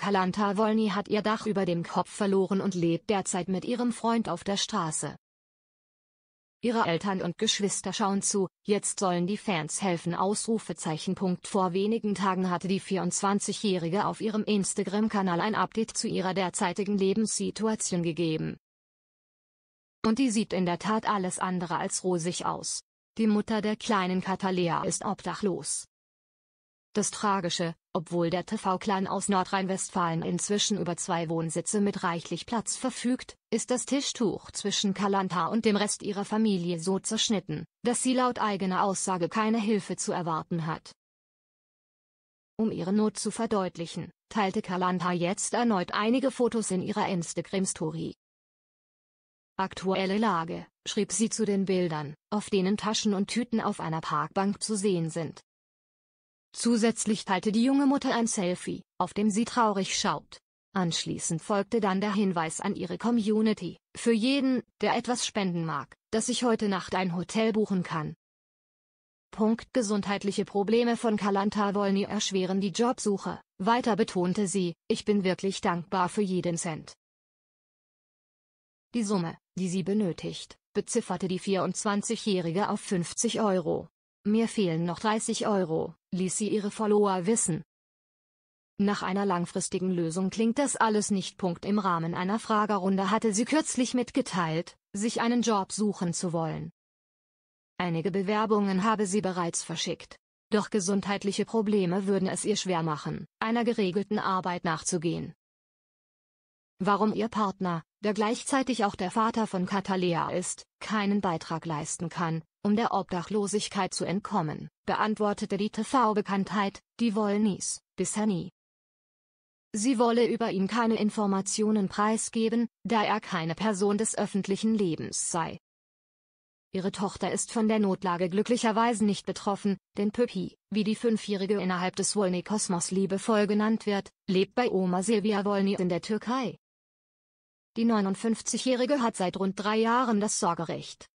Kalanta Wolny hat ihr Dach über dem Kopf verloren und lebt derzeit mit ihrem Freund auf der Straße. Ihre Eltern und Geschwister schauen zu, jetzt sollen die Fans helfen. Vor wenigen Tagen hatte die 24-Jährige auf ihrem Instagram-Kanal ein Update zu ihrer derzeitigen Lebenssituation gegeben. Und die sieht in der Tat alles andere als rosig aus. Die Mutter der kleinen Katalea ist obdachlos. Das Tragische, obwohl der TV-Clan aus Nordrhein-Westfalen inzwischen über zwei Wohnsitze mit reichlich Platz verfügt, ist das Tischtuch zwischen Kalanta und dem Rest ihrer Familie so zerschnitten, dass sie laut eigener Aussage keine Hilfe zu erwarten hat. Um ihre Not zu verdeutlichen, teilte Kalanta jetzt erneut einige Fotos in ihrer Instagram-Story. Aktuelle Lage, schrieb sie zu den Bildern, auf denen Taschen und Tüten auf einer Parkbank zu sehen sind. Zusätzlich teilte die junge Mutter ein Selfie, auf dem sie traurig schaut. Anschließend folgte dann der Hinweis an ihre Community, für jeden, der etwas spenden mag, dass ich heute Nacht ein Hotel buchen kann. Punkt Gesundheitliche Probleme von Kalanta Wolny erschweren die Jobsuche, weiter betonte sie, ich bin wirklich dankbar für jeden Cent. Die Summe, die sie benötigt, bezifferte die 24-Jährige auf 50 Euro. Mir fehlen noch 30 Euro, ließ sie ihre Follower wissen. Nach einer langfristigen Lösung klingt das alles nicht. Punkt. Im Rahmen einer Fragerunde hatte sie kürzlich mitgeteilt, sich einen Job suchen zu wollen. Einige Bewerbungen habe sie bereits verschickt. Doch gesundheitliche Probleme würden es ihr schwer machen, einer geregelten Arbeit nachzugehen warum ihr Partner, der gleichzeitig auch der Vater von Katalea ist, keinen Beitrag leisten kann, um der Obdachlosigkeit zu entkommen, beantwortete die TV-Bekanntheit, die Wollnies, bisher nie. Sie wolle über ihn keine Informationen preisgeben, da er keine Person des öffentlichen Lebens sei. Ihre Tochter ist von der Notlage glücklicherweise nicht betroffen, denn Püppi, wie die Fünfjährige innerhalb des Wolny-Kosmos liebevoll genannt wird, lebt bei Oma Silvia Wolny in der Türkei. Die 59-Jährige hat seit rund drei Jahren das Sorgerecht.